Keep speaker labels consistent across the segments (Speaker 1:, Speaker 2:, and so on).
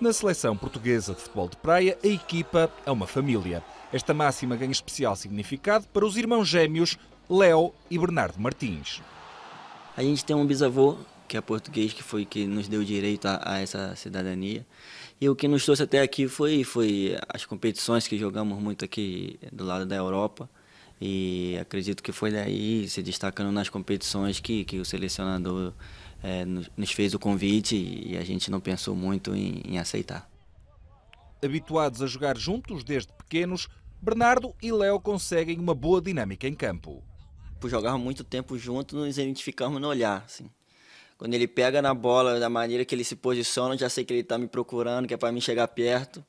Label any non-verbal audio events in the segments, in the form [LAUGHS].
Speaker 1: Na seleção portuguesa de futebol de praia, a equipa é uma família. Esta máxima ganha especial significado para os irmãos gêmeos Léo e Bernardo Martins.
Speaker 2: A gente tem um bisavô que é português, que foi que nos deu direito a, a, essa cidadania. E o que nos trouxe até aqui foi, foi as competições que jogamos muito aqui do lado da Europa. E acredito que foi daí, se destacando nas competições, que, que o selecionador é, nos fez o convite e a gente não pensou muito em, em aceitar.
Speaker 1: Habituados a jogar juntos desde pequenos,
Speaker 2: Bernardo e Léo conseguem uma boa dinâmica em campo. Por jogar muito tempo juntos, nos identificamos no olhar. Assim. Quando ele pega na bola, da maneira que ele se posiciona, já sei que ele está me procurando, que é para mim chegar perto.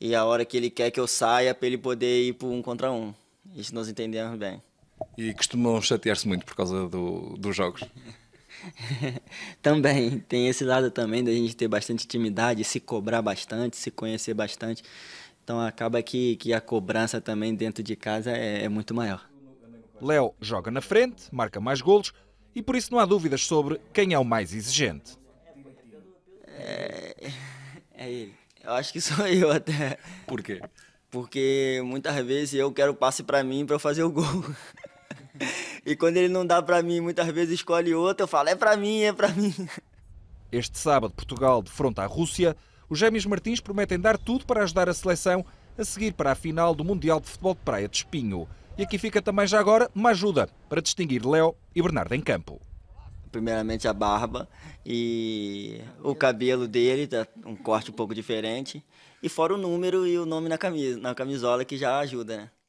Speaker 2: E a hora que ele quer que eu saia, para ele poder ir para um contra um. Isso nós entendemos bem. E
Speaker 1: costumam chatear-se muito por causa
Speaker 2: do, dos jogos? [LAUGHS] [LAUGHS] também, tem esse lado também da gente ter bastante intimidade, se cobrar bastante, se conhecer bastante. Então acaba que, que a cobrança também dentro de casa é, é muito maior. Léo joga na frente, marca mais
Speaker 1: golos e por isso não há dúvidas sobre quem é o mais exigente.
Speaker 2: É, é ele. Eu acho que sou [LAUGHS] eu até. Por quê? Porque muitas vezes eu quero passe para mim para fazer o gol. [LAUGHS] E quando ele não dá para mim, muitas vezes escolhe outro, eu falo, é para mim, é para mim. [LAUGHS]
Speaker 1: Este sábado, Portugal defronta a Rússia. Os gêmeos Martins prometem dar tudo para ajudar a seleção a seguir para a final do Mundial de Futebol de Praia de Espinho. E aqui fica também já agora uma ajuda para distinguir Léo e Bernardo em campo.
Speaker 2: Primeiramente a barba e o cabelo dele, tá um corte um pouco diferente. E fora o número e o nome na, camisa, na camisola que já ajuda, né?